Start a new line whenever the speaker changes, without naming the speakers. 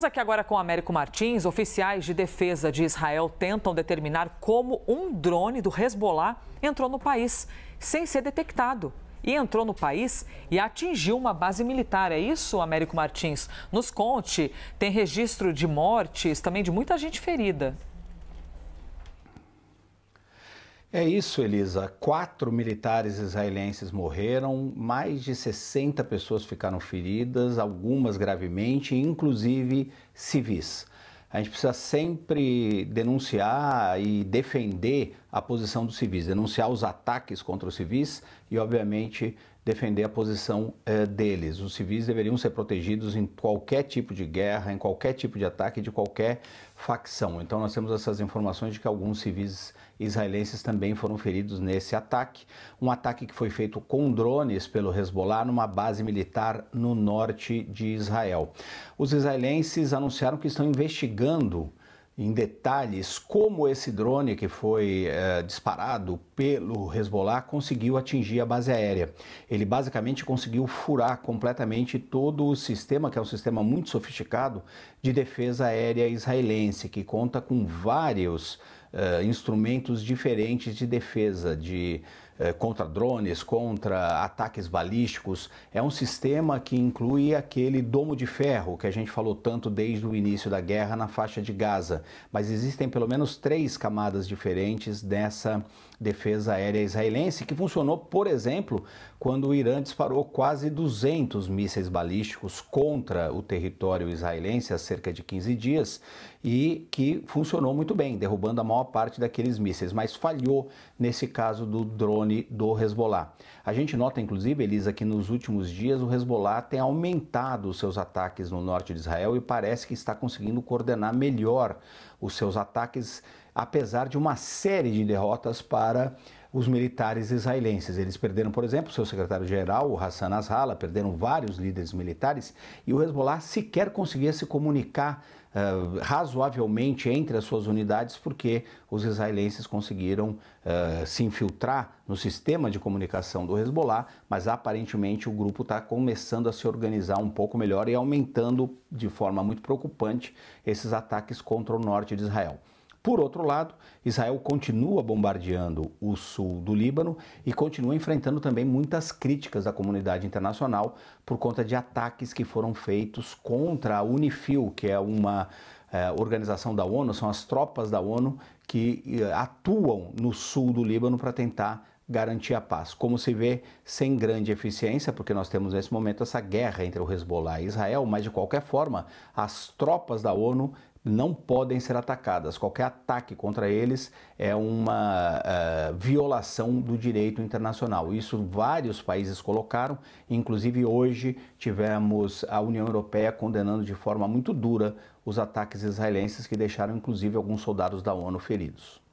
Aqui agora com Américo Martins, oficiais de defesa de Israel tentam determinar como um drone do Hezbollah entrou no país sem ser detectado. E entrou no país e atingiu uma base militar. É isso, Américo Martins? Nos conte, tem registro de mortes, também de muita gente ferida.
É isso, Elisa. Quatro militares israelenses morreram, mais de 60 pessoas ficaram feridas, algumas gravemente, inclusive civis. A gente precisa sempre denunciar e defender a posição dos civis, denunciar os ataques contra os civis e, obviamente, defender a posição eh, deles. Os civis deveriam ser protegidos em qualquer tipo de guerra, em qualquer tipo de ataque de qualquer facção. Então nós temos essas informações de que alguns civis israelenses também foram feridos nesse ataque, um ataque que foi feito com drones pelo Hezbollah numa base militar no norte de Israel. Os israelenses anunciaram que estão investigando em detalhes como esse drone que foi é, disparado pelo Hezbollah conseguiu atingir a base aérea. Ele basicamente conseguiu furar completamente todo o sistema, que é um sistema muito sofisticado, de defesa aérea israelense, que conta com vários uh, instrumentos diferentes de defesa, de eh, contra drones, contra ataques balísticos. É um sistema que inclui aquele domo de ferro que a gente falou tanto desde o início da guerra na faixa de Gaza. Mas existem pelo menos três camadas diferentes dessa defesa aérea israelense que funcionou, por exemplo, quando o Irã disparou quase 200 mísseis balísticos contra o território israelense há cerca de 15 dias e que funcionou muito bem, derrubando a maior maior parte daqueles mísseis, mas falhou nesse caso do drone do Hezbollah. A gente nota, inclusive, Elisa, que nos últimos dias o Hezbollah tem aumentado os seus ataques no norte de Israel e parece que está conseguindo coordenar melhor os seus ataques, apesar de uma série de derrotas para os militares israelenses. Eles perderam, por exemplo, seu secretário-geral, o Hassan Nasrallah, perderam vários líderes militares e o Hezbollah sequer conseguia se comunicar uh, razoavelmente entre as suas unidades porque os israelenses conseguiram uh, se infiltrar no sistema de comunicação do Hezbollah, mas aparentemente o grupo está começando a se organizar um pouco melhor e aumentando de forma muito preocupante esses ataques contra o norte de Israel. Por outro lado, Israel continua bombardeando o sul do Líbano e continua enfrentando também muitas críticas da comunidade internacional por conta de ataques que foram feitos contra a Unifil, que é uma é, organização da ONU, são as tropas da ONU que eh, atuam no sul do Líbano para tentar garantir a paz. Como se vê, sem grande eficiência, porque nós temos nesse momento essa guerra entre o Hezbollah e Israel, mas de qualquer forma, as tropas da ONU não podem ser atacadas. Qualquer ataque contra eles é uma uh, violação do direito internacional. Isso vários países colocaram, inclusive hoje tivemos a União Europeia condenando de forma muito dura os ataques israelenses que deixaram inclusive alguns soldados da ONU feridos.